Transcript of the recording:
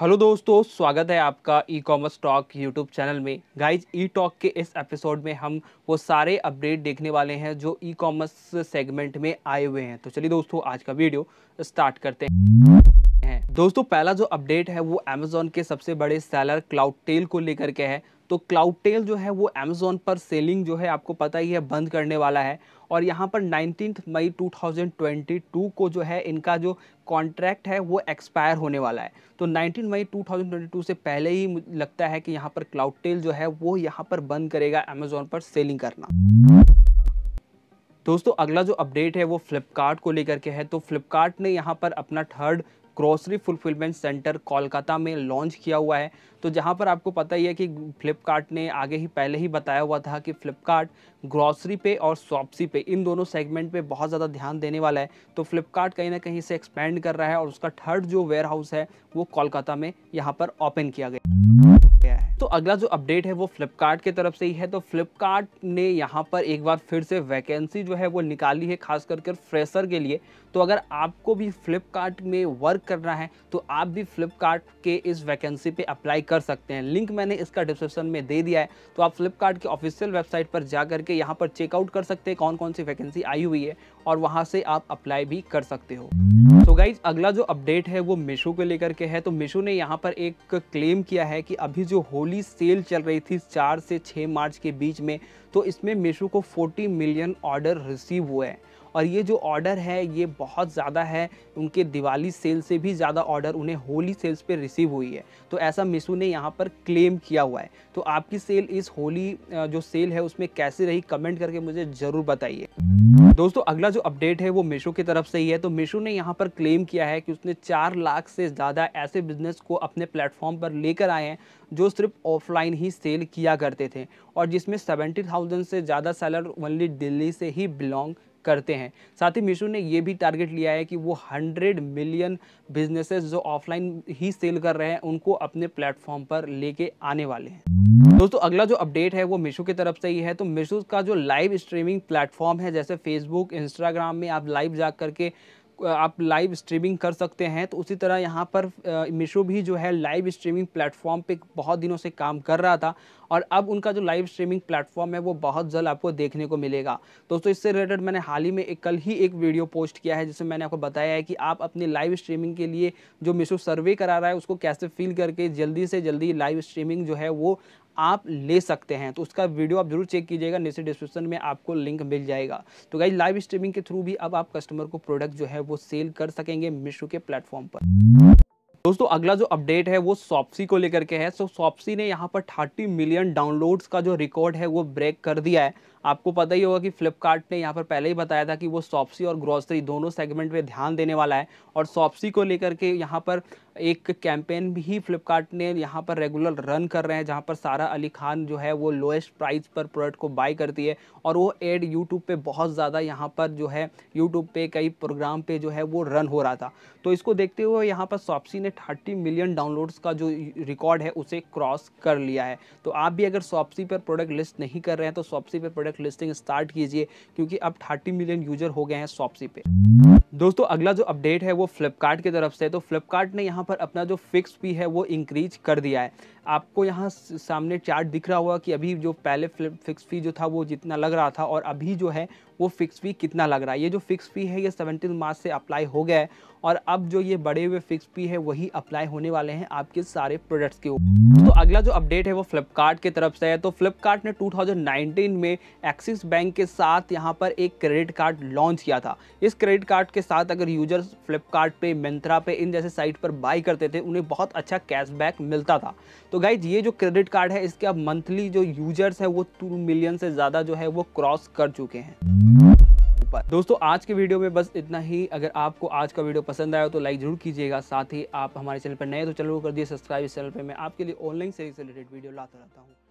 hello दोस्तों स्वागत है आपका e commerce talk YouTube channel में गाइज ई टॉक के इस एपिसोड में हम वो सारे अपडेट देखने वाले हैं जो ई कॉमर्स सेगमेंट में आए हुए हैं तो चलिए दोस्तों आज का वीडियो स्टार्ट करते हैं दोस्तों पहला जो अपडेट है वो अमेजोन के सबसे बड़े सेलर क्लाउड टेल को लेकर के है तो क्लाउड टेल जो है वो अमेज़ोन पर सेलिंग जो है आपको पता ही है बंद करने वाला है और यहाँ पर नाइनटीन मई 2022 को जो है इनका जो कॉन्ट्रैक्ट है वो एक्सपायर होने वाला है तो 19 मई 2022 से पहले ही लगता है कि यहाँ पर क्लाउड टेल जो है वो यहाँ पर बंद करेगा अमेज़ोन पर सेलिंग करना दोस्तों अगला जो अपडेट है वो फ्लिपकार्ट को लेकर के है तो फ्लिपकार्ट ने यहाँ पर अपना third grocery fulfilment centre Kolkata में लॉन्च किया हुआ है तो जहाँ पर आपको पता ही है कि फ्लिपकार्ट ने आगे ही पहले ही बताया हुआ था कि फ्लिपकार्ट ग्रॉसरी पे और शॉपसी पे इन दोनों सेगमेंट पे बहुत ज़्यादा ध्यान देने वाला है तो फ्लिपकार्ट कहीं ना कहीं से एक्सपेंड कर रहा है और उसका थर्ड जो वेयर हाउस है वो कोलकाता में यहाँ पर ओपन किया गया गया है तो अगला जो अपडेट है वो फ्लिपकार्ट की तरफ से ही है तो फ्लिपकार्ट ने यहाँ पर एक बार फिर से वैकेंसी जो है वो निकाली है खास कर फ्रेशर के लिए तो अगर आपको भी फ्लिपकार्ट में वर्क करना है तो आप भी फ्लिपकार्ट के इस वैकेंसी पे अप्लाई कर सकते हैं लिंक मैंने इसका डिस्क्रिप्शन में दे दिया है तो आप फ्लिपकार्ट के ऑफिशियल वेबसाइट पर जा करके यहाँ पर चेकआउट कर सकते हैं कौन कौन सी वैकेंसी आई हुई है और वहाँ से आप अप्लाई भी कर सकते हो गाइज अगला जो अपडेट है वो मीशो को लेकर के है तो मीशो ने यहाँ पर एक क्लेम किया है कि अभी जो होली सेल चल रही थी चार से छः मार्च के बीच में तो इसमें मीशो को 40 मिलियन ऑर्डर रिसीव हुए हैं और ये जो ऑर्डर है ये बहुत ज़्यादा है उनके दिवाली सेल से भी ज़्यादा ऑर्डर उन्हें होली सेल्स पे रिसीव हुई है तो ऐसा मिसू ने यहाँ पर क्लेम किया हुआ है तो आपकी सेल इस होली जो सेल है उसमें कैसे रही कमेंट करके मुझे ज़रूर बताइए दोस्तों अगला जो अपडेट है वो मीशो की तरफ से ही है तो मीशो ने यहाँ पर क्लेम किया है कि उसने चार लाख से ज़्यादा ऐसे बिजनेस को अपने प्लेटफॉर्म पर लेकर आए हैं जो सिर्फ ऑफलाइन ही सेल किया करते थे और जिसमें सेवेंटी थाउजेंड से ज़्यादा सेलर ओनली दिल्ली से ही बिलोंग करते हैं साथ ही मीशो ने ये भी टारगेट लिया है कि वो 100 मिलियन बिजनेसेस जो ऑफलाइन ही सेल कर रहे हैं उनको अपने प्लेटफॉर्म पर लेके आने वाले हैं दोस्तों अगला जो अपडेट है वो मीशो की तरफ से ही है तो मीशो का जो लाइव स्ट्रीमिंग प्लेटफॉर्म है जैसे फेसबुक इंस्टाग्राम में आप लाइव जा करके आप लाइव स्ट्रीमिंग कर सकते हैं तो उसी तरह यहाँ पर मीशो भी जो है लाइव स्ट्रीमिंग प्लेटफॉर्म पे बहुत दिनों से काम कर रहा था और अब उनका जो लाइव स्ट्रीमिंग प्लेटफॉर्म है वो बहुत जल्द आपको देखने को मिलेगा दोस्तों इससे रिलेटेड मैंने हाल ही में एक कल ही एक वीडियो पोस्ट किया है जिसमें मैंने आपको बताया है कि आप अपनी लाइव स्ट्रीमिंग के लिए जो मीशो सर्वे करा रहा है उसको कैसे फिल करके जल्दी से जल्दी लाइव स्ट्रीमिंग जो है वो आप ले सकते हैं तो उसका वीडियो आप जरूर चेक कीजिएगा नीचे डिस्क्रिप्शन में आपको लिंक मिल जाएगा तो गाइज लाइव स्ट्रीमिंग के थ्रू भी अब आप कस्टमर को प्रोडक्ट जो है वो सेल कर सकेंगे मिशो के प्लेटफॉर्म पर दोस्तों अगला जो अपडेट है वो सॉप्सी को लेकर के है सो सॉप्सी ने यहाँ पर 30 मिलियन डाउनलोड्स का जो रिकॉर्ड है वो ब्रेक कर दिया है आपको पता ही होगा कि फ्लिपकार्ट ने यहाँ पर पहले ही बताया था कि वो सॉप्सी और ग्रॉसरी दोनों सेगमेंट पे ध्यान देने वाला है और सॉप्सी को लेकर के यहाँ पर एक कैंपेन भी फ्लिपकार्ट ने यहाँ पर रेगुलर रन कर रहे हैं जहाँ पर सारा अली खान जो है वो लोएस्ट प्राइस पर प्रोडक्ट को बाई करती है और वो एड यूट्यूब पर बहुत ज़्यादा यहाँ पर जो है यूट्यूब पर कई प्रोग्राम पर जो है वो रन हो रहा था तो इसको देखते हुए यहाँ पर सॉप्सी ने थर्टी मिलियन डाउनलोड्स का जो रिकॉर्ड है उसे क्रॉस कर लिया है तो आप भी अगर सॉप्सी पर प्रोडक्ट लिस्ट नहीं कर रहे हैं तो सॉप्सी पर प्रोडक्ट प्रोडक्ट लिस्टिंग स्टार्ट कीजिए क्योंकि अब थर्टी मिलियन यूजर हो गए हैं शॉपसी पे दोस्तों अगला जो अपडेट है वो फ्लिपकार्ट की तरफ से तो फ्लिपकार्ट ने यहाँ पर अपना जो फिक्स फी है वो इंक्रीज कर दिया है आपको यहाँ सामने चार्ट दिख रहा होगा कि अभी जो पहले फिक्स फी जो था वो जितना लग रहा था और अभी जो है वो फिक्स फी कितना लग रहा है ये जो फिक्स फी है ये सेवनटीन मार्च से अप्लाई हो गया है और अब जो ये बड़े हुए फिक्स फी है वही अप्लाई होने वाले हैं आपके सारे प्रोडक्ट्स के ऊपर तो अगला जो अपडेट है वो फ्लिपकार्ट की तरफ से है तो फ्लिपकार्ट ने टू में एक्सिस बैंक के साथ यहाँ पर एक क्रेडिट कार्ड लॉन्च किया था इस क्रेडिट कार्ड इसके साथ अगर यूजर्स फ्लिपकार्ट पे मिंत्रा पे इन जैसे साइट पर बाई करते थे उन्हें बहुत अच्छा कैशबैक मिलता था तो गाइज ये जो क्रेडिट कार्ड है इसके अब मंथली जो यूजर्स है वो टू मिलियन से ज़्यादा जो है वो क्रॉस कर चुके हैं दोस्तों आज के वीडियो में बस इतना ही अगर आपको आज का वीडियो पसंद आया तो लाइक जरूर कीजिएगा साथ ही आप हमारे चैनल पर नए तो चैनल को कर दिए सब्सक्राइब इस चैनल पर मैं आपके लिए ऑनलाइन से रिलेटेड वीडियो लाता रहता हूँ